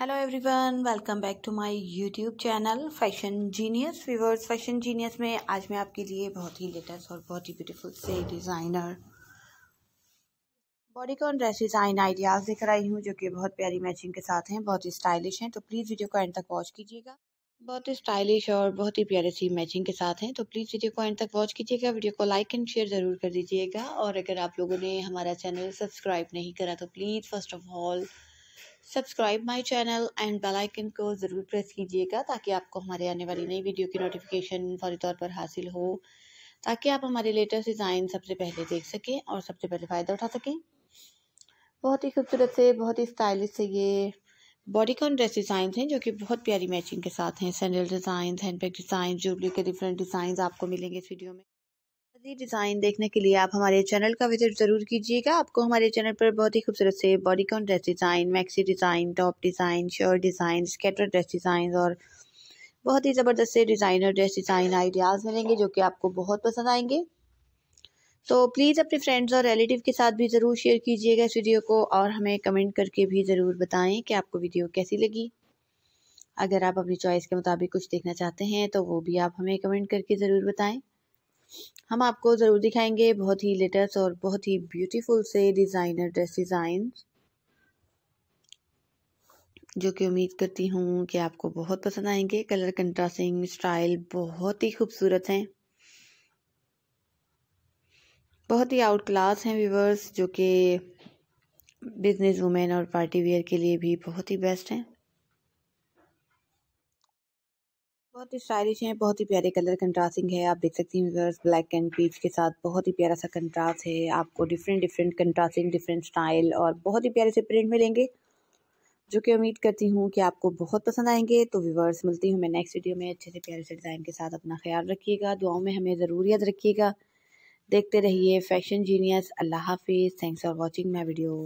hello everyone welcome back to my YouTube channel Fashion Genius viewers Fashion Genius में आज मैं आपके लिए बहुत ही लेटेस्ट और बहुत ही ब्यूटीफुल से designer bodycon dress design ideas लेकर आई हूँ जो कि बहुत प्यारी मैचिंग के साथ हैं बहुत ही स्टाइलिश हैं तो प्लीज़ वीडियो को एंड तक वॉच कीजिएगा बहुत ही स्टाइलिश और बहुत ही प्यारे सी मैचिंग के साथ हैं तो प्लीज़ वीडियो को एंड तक वॉच कीजिएगा वीडियो को लाइक एंड शेयर ज़रूर कर दीजिएगा और अगर आप लोगों ने हमारा चैनल सब्सक्राइब नहीं करा तो please first of all subscribe my channel and bell icon को ज़रूर प्रेस कीजिएगा ताकि आपको हमारे आने वाली नई वीडियो की नोटिफिकेशन फौरी तौर पर हासिल हो ताकि आप हमारे लेटेस्ट डिज़ाइन सबसे पहले देख सकें और सबसे पहले फ़ायदा उठा सकें बहुत ही खूबसूरत से बहुत ही स्टाइलिश से ये बॉडीकॉन ड्रेस डिज़ाइन हैं जो कि बहुत प्यारी मैचिंग के साथ हैं sandal design bag design jewellery के डिफरेंट डिज़ाइन आपको मिलेंगे इस वीडियो में मजीदी डिज़ाइन देखने के लिए आप हमारे चैनल का विजिट ज़रूर कीजिएगा आपको हमारे चैनल पर बहुत ही खूबसूरत से bodycon dress design maxi design top design shirt design skater dress design और बहुत ही ज़बरदस्त से डिज़ाइनर ड्रेस डिज़ाइन आइडियाज़ मिलेंगे जो कि आपको बहुत पसंद आएंगे तो प्लीज़ अपने फ्रेंड्स और रिलेटिव के साथ भी ज़रूर शेयर कीजिएगा इस वीडियो को और हमें कमेंट करके भी ज़रूर बताएं कि आपको वीडियो कैसी लगी अगर आप अपनी चॉइस के मुताबिक कुछ देखना चाहते हैं तो वो भी आप हमें कमेंट करके ज़रूर बताएं हम आपको ज़रूर दिखाएंगे बहुत ही लेटेस्ट और बहुत ही ब्यूटीफुल से डिज़ाइनर ड्रेस डिज़ाइन जो कि उम्मीद करती हूँ कि आपको बहुत पसंद आएंगे कलर कंट्रास्टिंग स्टाइल बहुत ही खूबसूरत हैं बहुत ही आउट क्लास हैं व्यूवर्स जो कि बिजनेस वुमेन और पार्टी वेयर के लिए भी बहुत ही बेस्ट हैं बहुत ही स्टाइलिश है बहुत ही प्यारे कलर कंट्रास्टिंग है आप देख सकती हैं ब्लैक एंड पीच के साथ बहुत ही प्यारा सा कंट्रास्ट है आपको different different contrasting different style और बहुत ही प्यारे से प्रिंट मिलेंगे जो कि उम्मीद करती हूँ कि आपको बहुत पसंद आएंगे तो व्यूवर्स मिलती हूँ मैं नेक्स्ट वीडियो में अच्छे से प्यारे से डिज़ाइन के साथ अपना ख्याल रखिएगा दुआओं में हमें ज़रूर याद रखिएगा देखते रहिए फैशन जीनियस अल्लाह हाफिज़ thanks for watching my video